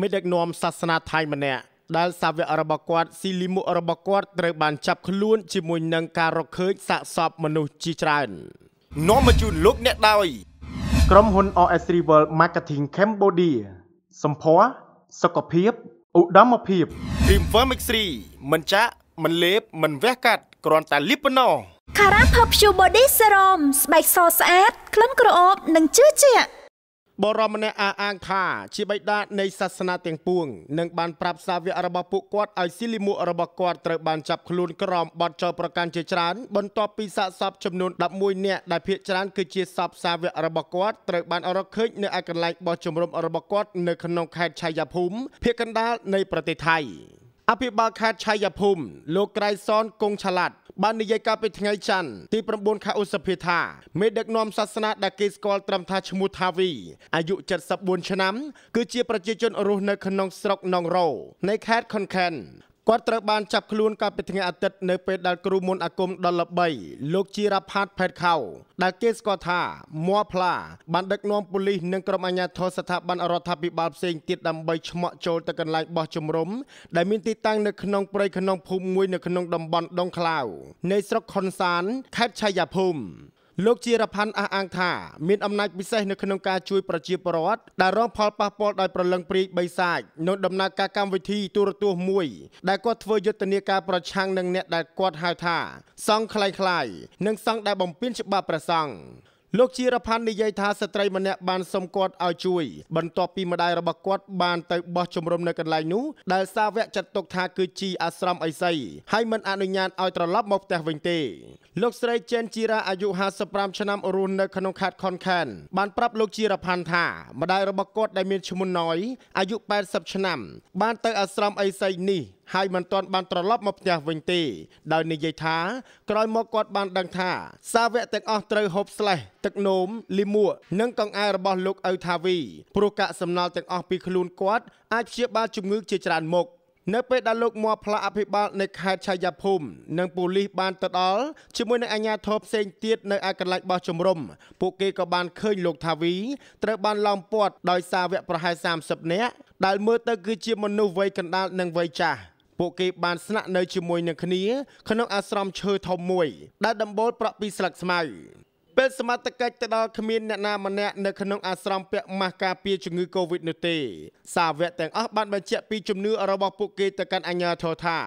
មេដឹកនាំសាសនាថៃម្នាក់ដែលសាវករបស់គាត់ស៊ីលីមុខរបស់គាត់ត្រូវបានចាប់ខ្លួន ជាមួយនឹងការរកឃើញសាកសពមនុស្សជាច្រើននាំមកជូនលោកអ្នកដោយក្រុមហ៊ុន OS Rival Marketing Cambodia សម្ភារសុខភាពឧត្តមភាព Dream Firmix 3មិនចាក់មិនលេបមិនវះកាត់គ្រាន់តែលីបប៉ុណ្ណោះ Cara Perfume Body Serum ស្បែកសស្អាតក្លិនក្រអូបនិងជឿជាក់បរមម្នាក់អាអាងថាជាបិតានៃសាសនាទាំងពួងនិងបានប្រាប់សាវករបស់ពួកគាត់ឲ្យស៊ីលីមួករបស់គាត់ត្រូវបានចាប់ខ្លួនក្រោមបទចោទប្រកាន់ជាច្រើនបន្ទាប់ពីសាកសពចំនួន11នាក់ដែលភាគច្រើនគឺជាសពសាវករបស់គាត់ត្រូវបានរកឃើញនៅឯកន្លែងបោះជំរំរបស់គាត់នៅក្នុងខេត្តឆាយាភូមិភាគកណ្ដាលនៃប្រទេសថៃអភិបាលខេត្តឆាយាភូមិលោកក្រៃសនគង់ឆ្លាត់បាននិយាយកាលពីថ្ងៃច័ន្ទទី9ខែឧសភាថាមេដឹកនាំសាសនាដែលគេស្គាល់ត្រឹមថាឈ្មោះថាវីអាយុ74ឆ្នាំគឺជាប្រជាជន រស់នៅក្នុងស្រុកណងរ៉ូនៃខេត្តខុនខេនគាត់ត្រូវបានចាប់ខ្លួន កាលពីថ្ងៃអាទិត្យនៅពេលដែលគ្រូមន្តអាគមដល់ល្បីលោកជីរ៉ាផាតផេតខៅដែលគេស្គាល់ថាមួផ្លាបានដឹកនាំប៉ូលីសនិងក្រុមអាជ្ញាធរស្ថាប័នរដ្ឋាភិបាលផ្សេងទៀតដើម្បីឆ្មក់ចូលទៅកន្លែងបោះជំរំដែលមានទីតាំងនៅក្នុងព្រៃក្នុងភូមិមួយនៅក្នុងតំបន់ដងក្លាវនៃស្រុកខុនសានខេត្តឆាយាភូមិលោកជារផាន់អះអាងថាមានអំណាចពិសេសនៅក្នុងការជួយប្រជាពលរដ្ឋដែលរងផលប៉ះពាល់ដោយប្រលឹងព្រាយបិសាចនៅដំណើរការកម្មវិធីទូរទស្សន៍មួយដែលគាត់ធ្វើយុទ្ធនាការប្រឆាំងនឹងអ្នកដែលគាត់ហៅថា សង់ខ្លៃខ្លៃនិងសង់ដែលបំពានច្បាប់ព្រះសង្ឃលោកជារផាន់និយាយថាស្ត្រីម្នាក់បានសុំគាត់ឲ្យជួយបន្ទាប់ពីម្ដាយរបស់គាត់បានទៅបោះជំរំនៅកន្លែងនោះដែលសាវកចាត់ទុកថាគឺជាអាស្រមអីសីហើយមិនអនុញ្ញាតឲ្យត្រឡប់មកផ្ទះវិញទេ លោកស្រីចេនជីរ៉ាអាយុ55ឆ្នាំរស់នៅក្នុងខេត្តខុនខានបានប្រាប់លោកជារផាន់ថាម្ដាយរបស់គាត់ដែលមានឈ្មោះណ້ອຍអាយុ80ឆ្នាំបានទៅ អាស្រមអីសីនេះហើយមិនទាន់បានត្រឡប់មកផ្ទះវិញទេដោយនិយាយថាក្រោយមកគាត់បានដឹងថាសាវកទាំងអស់ត្រូវហូបស្លេះទឹកនោមលីមួកនិងកង្អែរបស់លោកអ៊ៅថាវីព្រោះកាកសំណល់ទាំងអស់ពីខ្លួនគាត់អាចព្យាបាលជំងឺជាច្រើនមុខនៅពេលដែលលោកមកផ្លាអភិបាលនៅខេត្តឆាយាភូមិនិងប៉ូលីសបានទៅដល់ជាមួយនឹងអាជ្ញាធរផ្សេងទៀតនៅឯកន្លែងបោះជំរំពួកគេក៏បានឃើញលោកថាវីត្រូវបានឡោមព័ទ្ធដោយសារវគ្គប្រហែល30នាក់ដែលមើលទៅគឺជាមនុស្សវ័យកណ្ដាលនិងវ័យចាស់ពួកគេបានស្នាក់នៅជាមួយនឹងគ្នាក្នុងអាស្រមឈើធំមួយដែលដំបូលប្រក់ពីស្លឹកស្មៅពេលសមត្ថកិច្ចទៅដល់គ្មានអ្នកណាម្នាក់នៅក្នុងអាស្រមពាក់ម៉ាស់ការពារជំងឺ Covid នោះទេសាវកទាំងអស់បានបញ្ជាក់ពីជំនឿរបស់ពួកគេទៅកាន់អាជ្ញាធរថា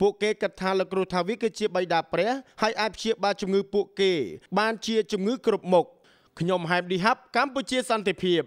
ពួកគេគិតថាលោកគ្រូថាវិគឺជាបិតាព្រះហើយអាចព្យាបាលជំងឺពួកគេ បាន ជាជំងឺគ្រប់មុខខ្ញុំហែមឌីហាប់កម្ពុជាសន្តិភាព